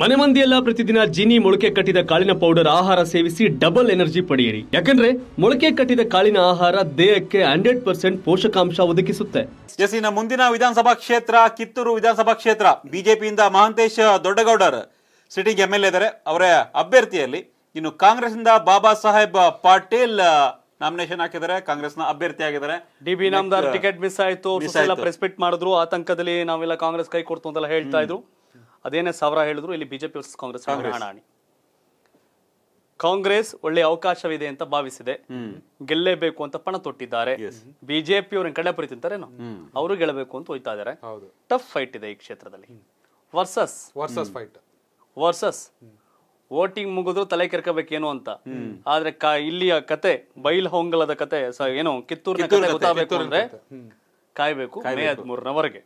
ಮನೆ ಮಂದಿಯೆಲ್ಲ ಪ್ರತಿದಿನ ಜೀನಿ ಮೊಳಕೆ ಕಟ್ಟಿದ ಕಾಳಿನ ಪೌಡರ್ ಆಹಾರ ಸೇವಿಸಿ ಡಬಲ್ ಎನರ್ಜಿ ಪಡೆಯಿರಿ ಯಾಕಂದ್ರೆ ಮೊಳಕೆ ಕಟ್ಟಿದ ಕಾಳಿನ ಆಹಾರ ದೇಹಕ್ಕೆ ಹಂಡ್ರೆಡ್ ಪರ್ಸೆಂಟ್ ಪೋಷಕಾಂಶ ಒದಗಿಸುತ್ತೆ ಮುಂದಿನ ವಿಧಾನಸಭಾ ಕ್ಷೇತ್ರ ಕಿತ್ತೂರು ವಿಧಾನಸಭಾ ಕ್ಷೇತ್ರ ಬಿಜೆಪಿಯಿಂದ Mahantesh Doddagoudar sitting M L A ಅವರ ಅಭ್ಯರ್ಥಿಯಲ್ಲಿ ಇನ್ನು ಕಾಂಗ್ರೆಸ್ ಇಂದ ಬಾಬಾ ಸಾಹೇಬ್ ಪಾಟೀಲ್ ನಾಮಿನೇಷನ್ ಹಾಕಿದ್ದಾರೆ ಕಾಂಗ್ರೆಸ್ನ ಅಭ್ಯರ್ಥಿ ಆಗಿದ್ದಾರೆ D B Namadar ticket miss ಆಯ್ತು ಪ್ರೆಸ್ಪೆಕ್ಟ್ ಮಾಡಿದ್ರು ಆತಂಕದಲ್ಲಿ ನಾವೆಲ್ಲ ಕಾಂಗ್ರೆಸ್ ಕೈ ಕೊಡ್ತು ಅಂತೆಲ್ಲ ಹೇಳ್ತಾ ಇದ್ರು ಅದೇನೇ ಸಾವಿರ ಹೇಳಿದ್ರು ಇಲ್ಲಿ ಬಿಜೆಪಿ ವರ್ಸಸ್ ಕಾಂಗ್ರೆಸ್ ಹಣಾಣಿ ಕಾಂಗ್ರೆಸ್ ಒಳ್ಳೆ ಅವಕಾಶವಿದೆ ಅಂತ ಭಾವಿಸಿದೆ ಗೆಲ್ಲೇಬೇಕು ಅಂತ ಪಣ ತೊಟ್ಟಿದ್ದಾರೆ ಬಿಜೆಪಿ ಅವ್ರನ್ನ ಕಡೆ ಪುರಿತಿದ್ದಾರೇನೋ ಅವರು ಗೆಲ್ಲಬೇಕು ಅಂತ ಹೋಯ್ತಾ ಇದಾರೆ ಟಫ್ ಫೈಟ್ ಇದೆ ಈ ಕ್ಷೇತ್ರದಲ್ಲಿ versus versus fight versus voting ಮುಗಿದ್ರು ತಲೆ ಕೆರ್ಕಬೇಕೇನು ಅಂತ ಆದ್ರೆ ಇಲ್ಲಿಯ ಕತೆ ಬೈಲ್ ಹೊಂಗಲದ ಕತೆ ಏನು ಕಿತ್ತೂರಿನ ಕತೆ ಗೊತ್ತಾಗಬೇಕು ಅಂದ್ರೆ ಕಾಯ್ಬೇಕು ಮೇ ಹದಿಮೂರನವರೆಗೆ